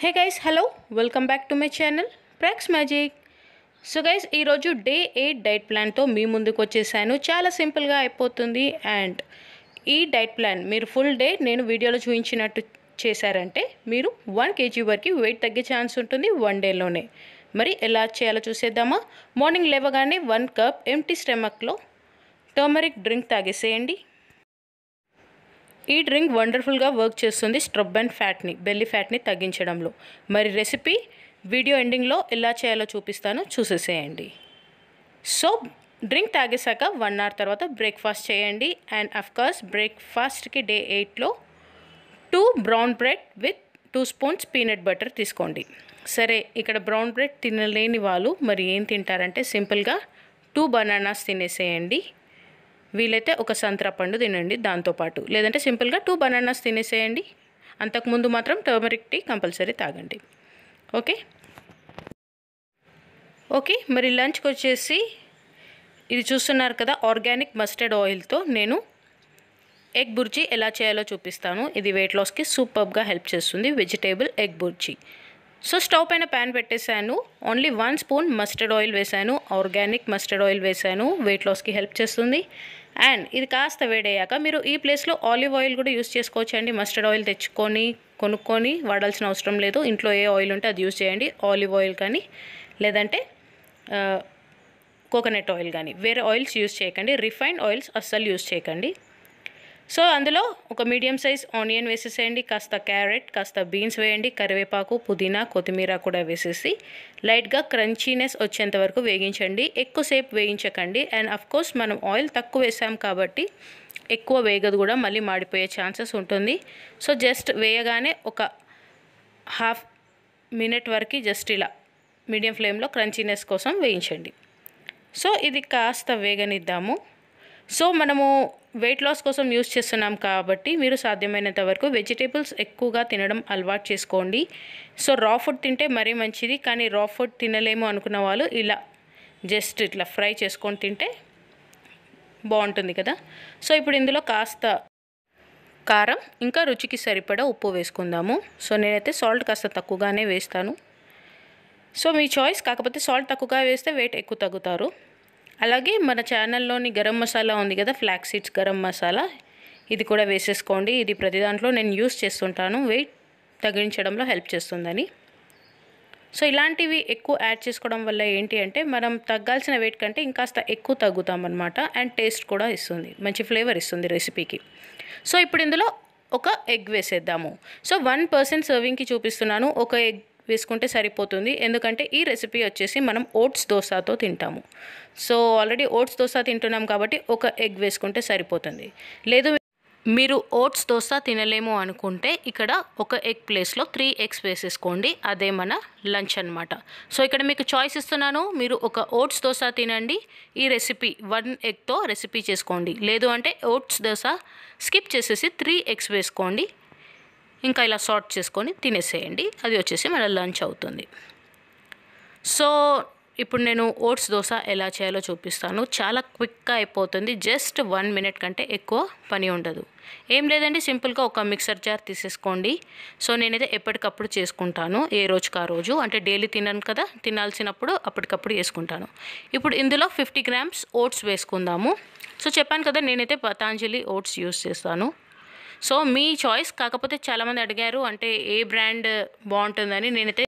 hey guys hello welcome back to my channel ప్రాక్స్ magic so guys ఈరోజు day eight diet ప్లాన్తో మీ ముందుకు వచ్చేసాను చాలా సింపుల్గా అయిపోతుంది అండ్ ఈ డైట్ ప్లాన్ మీరు ఫుల్ డే నేను వీడియోలో చూపించినట్టు చేశారంటే మీరు వన్ కేజీ వరకు వెయిట్ తగ్గే ఛాన్స్ ఉంటుంది వన్ డేలోనే మరి ఎలా చేయాలో చూసేద్దామా మార్నింగ్ లేవగానే వన్ కప్ ఎంటీ స్టమక్లో టర్మరిక్ డ్రింక్ తాగేసేయండి ఈ డ్రింక్ వండర్ఫుల్గా వర్క్ చేస్తుంది స్ట్రబ్ అండ్ ఫ్యాట్ని బెల్లి ఫ్యాట్ని తగ్గించడంలో మరి రెసిపీ వీడియో ఎండింగ్లో ఎలా చేయాలో చూపిస్తాను చూసేసేయండి సో డ్రింక్ తాగేశాక వన్ అవర్ తర్వాత బ్రేక్ఫాస్ట్ చేయండి అండ్ అఫ్కోర్స్ బ్రేక్ఫాస్ట్కి డే ఎయిట్లో two brown bread with two spoons peanut butter తీసుకోండి సరే ఇక్కడ బ్రౌన్ బ్రెడ్ తినలేని వాళ్ళు మరి ఏం తింటారంటే సింపుల్గా టూ బనానాస్ తినేసేయండి వీలైతే ఒక సంత్రా పండు తినండి దాంతోపాటు లేదంటే సింపుల్గా టూ బనానాస్ తినేసేయండి అంతకుముందు మాత్రం టర్మరిక్ టీ కంపల్సరీ తాగండి ఓకే ఓకే మరి లంచ్కి వచ్చేసి ఇది చూస్తున్నారు కదా ఆర్గానిక్ మస్టర్డ్ ఆయిల్తో నేను ఎగ్ బుర్జీ ఎలా చేయాలో చూపిస్తాను ఇది వెయిట్ లాస్కి సూపర్గా హెల్ప్ చేస్తుంది vegetable egg bhurji so stove పైన ప్యాన్ పెట్టేశాను only one spoon mustard oil వేశాను ఆర్గానిక్ మస్టర్డ్ ఆయిల్ వేశాను వెయిట్ లాస్కి హెల్ప్ చేస్తుంది అండ్ ఇది కాస్త వేడయ్యాక మీరు ఈ ప్లేస్లో ఆలివ్ ఆయిల్ కూడా యూస్ చేసుకోవచ్చండి మస్టర్డ్ ఆయిల్ తెచ్చుకొని కొనుక్కొని వాడాల్సిన అవసరం లేదు ఇంట్లో ఏ ఆయిల్ ఉంటే అది యూస్ చేయండి ఆలివ్ ఆయిల్ కానీ లేదంటే కోకోనట్ ఆయిల్ కానీ వేరే ఆయిల్స్ యూస్ చేయకండి రిఫైన్డ్ ఆయిల్స్ అస్సలు యూస్ చేయకండి సో అందులో ఒక మీడియం సైజ్ ఆనియన్ వేసేసేయండి కాస్త క్యారెట్ కాస్త బీన్స్ వేయండి కరివేపాకు పుదీనా కొత్తిమీర కూడా వేసేసి లైట్గా క్రంచీనెస్ వచ్చేంత వరకు వేగించండి ఎక్కువసేపు వేయించకండి అండ్ కోర్స్ మనం ఆయిల్ తక్కువ వేసాం కాబట్టి ఎక్కువ వేగదు కూడా మళ్ళీ మాడిపోయే ఛాన్సెస్ ఉంటుంది సో జస్ట్ వేయగానే ఒక హాఫ్ మినిట్ వరకు జస్ట్ ఇలా మీడియం ఫ్లేమ్లో క్రంచీనెస్ కోసం వేయించండి సో ఇది కాస్త వేగనిద్దాము సో మనము వెయిట్ లాస్ కోసం యూస్ చేస్తున్నాం కాబట్టి మీరు సాధ్యమైనంత వరకు వెజిటేబుల్స్ ఎక్కువగా తినడం అలవాటు చేసుకోండి సో రా ఫుడ్ తింటే మరీ మంచిది కానీ రా ఫుడ్ తినలేము అనుకున్న వాళ్ళు ఇలా జస్ట్ ఇట్లా ఫ్రై చేసుకొని తింటే బాగుంటుంది కదా సో ఇప్పుడు ఇందులో కాస్త కారం ఇంకా రుచికి సరిపడా ఉప్పు వేసుకుందాము సో నేనైతే సాల్ట్ కాస్త తక్కువగానే వేస్తాను సో మీ చాయిస్ కాకపోతే సాల్ట్ తక్కువగా వేస్తే వెయిట్ ఎక్కువ తగ్గుతారు అలాగే మన ఛానల్లోని గరం మసాలా ఉంది కదా ఫ్లాక్ సీడ్స్ గరం మసాలా ఇది కూడా వేసేసుకోండి ఇది ప్రతి దాంట్లో నేను యూస్ చేస్తుంటాను వెయిట్ తగ్గించడంలో హెల్ప్ చేస్తుందని సో ఇలాంటివి ఎక్కువ యాడ్ చేసుకోవడం వల్ల ఏంటి అంటే మనం తగ్గాల్సిన వెయిట్ కంటే ఇంకాస్త ఎక్కువ తగ్గుతామన్నమాట అండ్ టేస్ట్ కూడా ఇస్తుంది మంచి ఫ్లేవర్ ఇస్తుంది రెసిపీకి సో ఇప్పుడు ఇందులో ఒక ఎగ్ వేసేద్దాము సో వన్ పర్సన్ సర్వింగ్కి చూపిస్తున్నాను ఒక ఎగ్ వేసుకుంటే సరిపోతుంది ఎందుకంటే ఈ రెసిపీ వచ్చేసి మనం ఓట్స్ దోశతో తింటాము సో ఆల్రెడీ ఓట్స్ దోశ తింటున్నాం కాబట్టి ఒక ఎగ్ వేసుకుంటే సరిపోతుంది లేదు మీరు ఓట్స్ దోశ తినలేము అనుకుంటే ఇక్కడ ఒక ఎగ్ ప్లేస్లో త్రీ ఎగ్స్ వేసేసుకోండి అదే మన లంచ్ అనమాట సో ఇక్కడ మీకు చాయిస్ ఇస్తున్నాను మీరు ఒక ఓట్స్ దోశ తినండి ఈ రెసిపీ వన్ ఎగ్తో రెసిపీ చేసుకోండి లేదు అంటే ఓట్స్ దోశ స్కిప్ చేసేసి త్రీ ఎగ్స్ వేసుకోండి ఇంకా ఇలా సార్ట్ చేసుకొని తినేసేయండి అది వచ్చేసి మన లంచ్ అవుతుంది సో ఇప్పుడు నేను ఓట్స్ దోశ ఎలా చేయాలో చూపిస్తాను చాలా క్విక్గా అయిపోతుంది జస్ట్ వన్ మినిట్ కంటే ఎక్కువ పని ఉండదు ఏం లేదండి సింపుల్గా ఒక మిక్సర్ జార్ తీసేసుకోండి సో నేనైతే ఎప్పటికప్పుడు చేసుకుంటాను ఏ రోజుకి ఆ రోజు అంటే డైలీ తినను కదా తినాల్సినప్పుడు అప్పటికప్పుడు వేసుకుంటాను ఇప్పుడు ఇందులో ఫిఫ్టీ గ్రామ్స్ ఓట్స్ వేసుకుందాము సో చెప్పాను కదా నేనైతే పతాంజలి ఓట్స్ యూస్ చేస్తాను సో మీ చాయిస్ కాకపోతే చాలామంది అడిగారు అంటే ఏ బ్రాండ్ బాగుంటుందని నేనైతే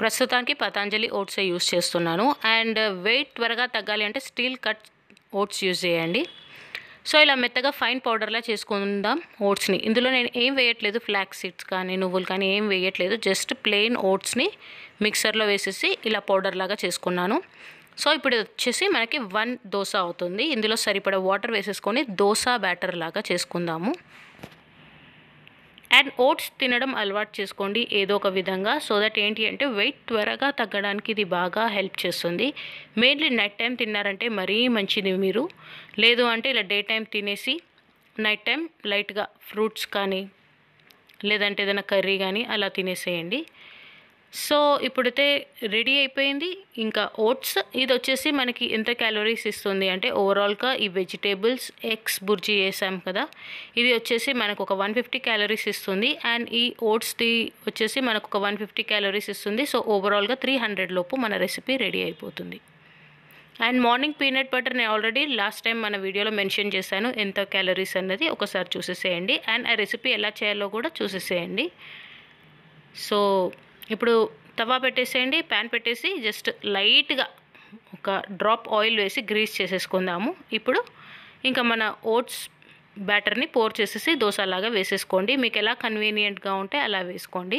ప్రస్తుతానికి పతాంజలి ఓట్సే యూస్ చేస్తున్నాను అండ్ వెయిట్ త్వరగా తగ్గాలి అంటే స్టీల్ కట్ ఓట్స్ యూజ్ చేయండి సో ఇలా మెత్తగా ఫైన్ పౌడర్లా చేసుకుందాం ఓట్స్ని ఇందులో నేను ఏం వేయట్లేదు ఫ్లాక్ సీడ్స్ కానీ నువ్వులు కానీ ఏం వేయట్లేదు జస్ట్ ప్లెయిన్ ఓట్స్ని మిక్సర్లో వేసేసి ఇలా పౌడర్ లాగా చేసుకున్నాను సో ఇప్పుడు వచ్చేసి మనకి వన్ దోశ అవుతుంది ఇందులో సరిపడ వాటర్ వేసేసుకొని దోశ బ్యాటర్ లాగా చేసుకుందాము అండ్ ఓట్స్ తినడం అలవాటు చేసుకోండి ఏదో ఒక విధంగా సో దట్ ఏంటి అంటే వెయిట్ త్వరగా తగ్గడానికి ఇది బాగా హెల్ప్ చేస్తుంది మెయిన్లీ నైట్ టైం తిన్నారంటే మరీ మంచిది మీరు లేదు అంటే ఇలా డే టైం తినేసి నైట్ టైం లైట్గా ఫ్రూట్స్ కానీ లేదంటే ఏదైనా కర్రీ కానీ అలా తినేసేయండి సో ఇప్పుడైతే రెడీ అయిపోయింది ఇంకా ఓట్స్ ఇది వచ్చేసి మనకి ఎంత క్యాలరీస్ ఇస్తుంది అంటే ఓవరాల్గా ఈ వెజిటేబుల్స్ ఎగ్స్ బుర్జీ వేసాం కదా ఇది వచ్చేసి మనకు ఒక వన్ ఫిఫ్టీ క్యాలరీస్ ఇస్తుంది అండ్ ఈ ఓట్స్ది వచ్చేసి మనకు ఒక వన్ ఫిఫ్టీ క్యాలరీస్ ఇస్తుంది సో ఓవరాల్గా త్రీ హండ్రెడ్ లోపు మన రెసిపీ రెడీ అయిపోతుంది అండ్ మార్నింగ్ పీనట్ బటర్ నేను ఆల్రెడీ లాస్ట్ టైం మన వీడియోలో మెన్షన్ చేశాను ఎంత క్యాలరీస్ అన్నది ఒకసారి చూసేసేయండి అండ్ ఆ రెసిపీ ఎలా చేయాలో కూడా చూసేసేయండి సో ఇప్పుడు తవా పెట్టేసేయండి ప్యాన్ పెట్టేసి జస్ట్ లైట్గా ఒక డ్రాప్ ఆయిల్ వేసి గ్రీస్ చేసేసుకుందాము ఇప్పుడు ఇంకా మన ఓట్స్ బ్యాటర్ని పోర్ చేసేసి దోశలాగా వేసేసుకోండి మీకు ఎలా కన్వీనియంట్గా ఉంటే అలా వేసుకోండి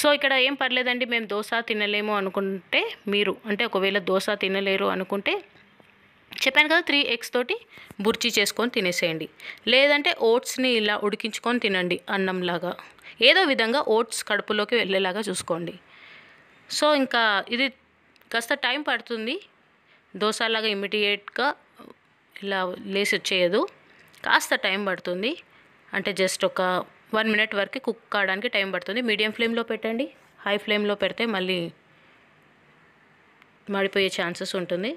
సో ఇక్కడ ఏం పర్లేదండి మేము దోశ తినలేము అనుకుంటే మీరు అంటే ఒకవేళ దోశ తినలేరు అనుకుంటే చెప్పాను కదా త్రీ ఎగ్స్ తోటి బుర్చి చేసుకొని తినేసేయండి లేదంటే ఓట్స్ని ఇలా ఉడికించుకొని తినండి అన్నంలాగా ఏదో విధంగా ఓట్స్ కడుపులోకి వెళ్ళేలాగా చూసుకోండి సో ఇంకా ఇది కాస్త టైం పడుతుంది దోశలాగా ఇమ్మీడియట్గా ఇలా లేసి వచ్చేయదు కాస్త టైం పడుతుంది అంటే జస్ట్ ఒక వన్ మినిట్ వరకు కుక్ కావడానికి టైం పడుతుంది మీడియం ఫ్లేమ్లో పెట్టండి హై ఫ్లేమ్లో పెడితే మళ్ళీ మాడిపోయే ఛాన్సెస్ ఉంటుంది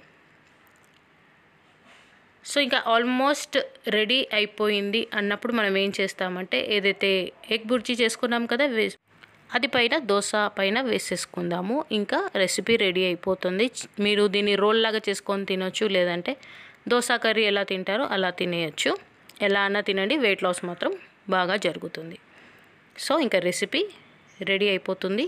సో ఇంకా ఆల్మోస్ట్ రెడీ అయిపోయింది అన్నప్పుడు మనం ఏం చేస్తామంటే ఏదైతే ఎగ్ బుర్జీ చేసుకున్నాం కదా వే అది పైన దోశ పైన వేసేసుకుందాము ఇంకా రెసిపీ రెడీ అయిపోతుంది మీరు దీన్ని రోల్ లాగా చేసుకొని తినొచ్చు లేదంటే దోశ కర్రీ ఎలా తింటారో అలా తినేయచ్చు ఎలా అన్నా తినండి వెయిట్ లాస్ మాత్రం బాగా జరుగుతుంది సో ఇంకా రెసిపీ రెడీ అయిపోతుంది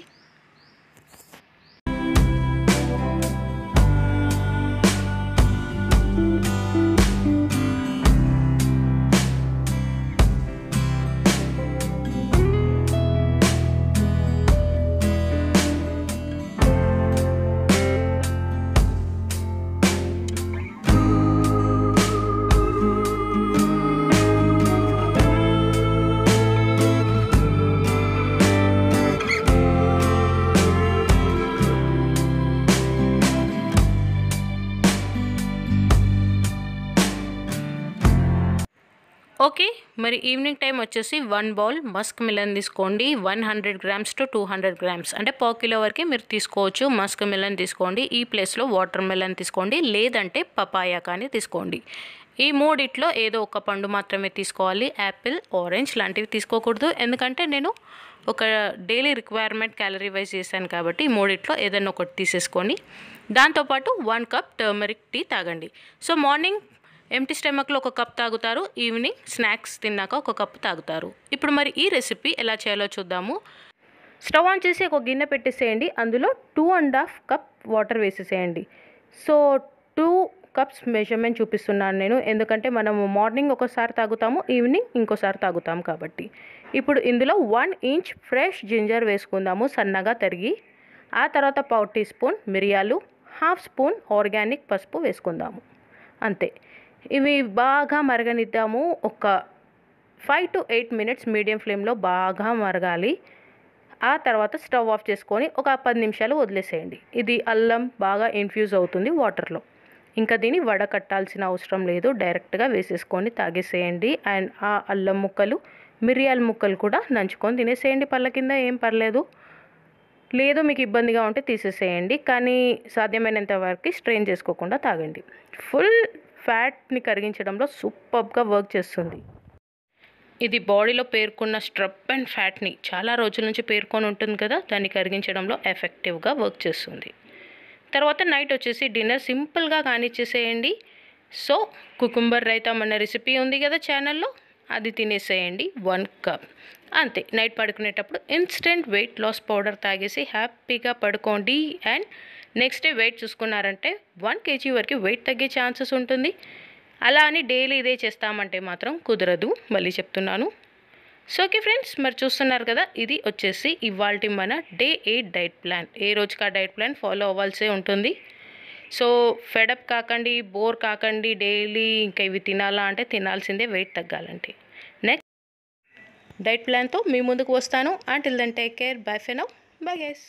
ఓకే మరి ఈవినింగ్ టైం వచ్చేసి వన్ బౌల్ మస్క్ మిలన్ తీసుకోండి one hundred grams to two hundred grams అంటే పో కిలో వరకు మీరు తీసుకోవచ్చు మస్క్ మిలన్ తీసుకోండి ఈ ప్లేస్లో వాటర్ మిలన్ తీసుకోండి లేదంటే పపాయా కానీ తీసుకోండి ఈ మూడిట్లో ఏదో ఒక పండు మాత్రమే తీసుకోవాలి యాపిల్ ఆరెంజ్ లాంటివి తీసుకోకూడదు ఎందుకంటే నేను ఒక డైలీ రిక్వైర్మెంట్ క్యాలరీ వైజ్ చేశాను కాబట్టి ఈ మూడిట్లో ఏదైనా ఒకటి తీసేసుకోండి దాంతోపాటు వన్ కప్ టర్మరిక్ టీ తాగండి సో మార్నింగ్ ఎంటీ స్టమక్లో ఒక కప్ తాగుతారు ఈవినింగ్ స్నాక్స్ తిన్నాక ఒక కప్ తాగుతారు ఇప్పుడు మరి ఈ రెసిపీ ఎలా చేయాలో చూద్దాము స్టవ్ ఆన్ చేసి ఒక గిన్నె పెట్టేసేయండి అందులో two and half cup water వేసేసేయండి సో టూ కప్స్ మెజర్మెంట్ చూపిస్తున్నాను నేను ఎందుకంటే మనము మార్నింగ్ ఒకసారి తాగుతాము ఈవినింగ్ ఇంకోసారి తాగుతాము కాబట్టి ఇప్పుడు ఇందులో వన్ ఇంచ్ ఫ్రెష్ జింజర్ వేసుకుందాము సన్నగా తరిగి ఆ తర్వాత పావు టీ స్పూన్ మిరియాలు హాఫ్ స్పూన్ ఆర్గానిక్ పసుపు వేసుకుందాము అంతే ఇవి బాగా మరగనిద్దాము ఒక five to eight minutes medium ఫ్లేమ్లో బాగా మరగాలి ఆ తర్వాత స్టవ్ ఆఫ్ చేసుకొని ఒక పది నిమిషాలు వదిలేసేయండి ఇది అల్లం బాగా ఇన్ఫ్యూజ్ అవుతుంది వాటర్లో ఇంకా దీన్ని వడకట్టాల్సిన అవసరం లేదు డైరెక్ట్గా వేసేసుకొని తాగేసేయండి అండ్ ఆ అల్లం ముక్కలు మిరియాల ముక్కలు కూడా నంచుకొని తినేసేయండి పళ్ళ కింద ఏం పర్లేదు లేదు మీకు ఇబ్బందిగా ఉంటే తీసేసేయండి కానీ సాధ్యమైనంత వరకు స్ట్రెయిన్ చేసుకోకుండా తాగండి ఫుల్ ఫ్యాట్ని కరిగించడంలో సూపర్గా వర్క్ చేస్తుంది ఇది బాడీలో పేర్కొన్న స్ట్రప్ అండ్ ఫ్యాట్ని చాలా రోజుల నుంచి పేర్కొని ఉంటుంది కదా దాన్ని కరిగించడంలో ఎఫెక్టివ్గా వర్క్ చేస్తుంది తర్వాత నైట్ వచ్చేసి డిన్నర్ సింపుల్గా కానిచ్చేసేయండి సో కుకుంబర్ రైతామన్న రెసిపీ ఉంది కదా ఛానల్లో అది తినేసేయండి వన్ కప్ అంతే నైట్ పడుకునేటప్పుడు ఇన్స్టెంట్ వెయిట్ లాస్ పౌడర్ తాగేసి హ్యాపీగా పడుకోండి అండ్ నెక్స్ట్ డే వెయిట్ చూసుకున్నారంటే వన్ కేజీ వరకు వెయిట్ తగ్గే ఛాన్సెస్ ఉంటుంది అలా అని డైలీ ఇదే చేస్తామంటే మాత్రం కుదరదు మళ్ళీ చెప్తున్నాను సో ఓకే ఫ్రెండ్స్ మరి చూస్తున్నారు కదా ఇది వచ్చేసి ఇవాళ మన డే ఎయిట్ డైట్ ప్లాన్ ఏ రోజుకి ఆ డైట్ ప్లాన్ ఫాలో అవ్వాల్సే ఉంటుంది సో ఫెడప్ కాకండి బోర్ కాకండి డైలీ ఇంకా ఇవి తినాలా అంటే తినాల్సిందే వెయిట్ తగ్గాలండి నెక్స్ట్ డైట్ ప్లాన్తో మీ ముందుకు వస్తాను till then take care bye ఫెనో బై గైస్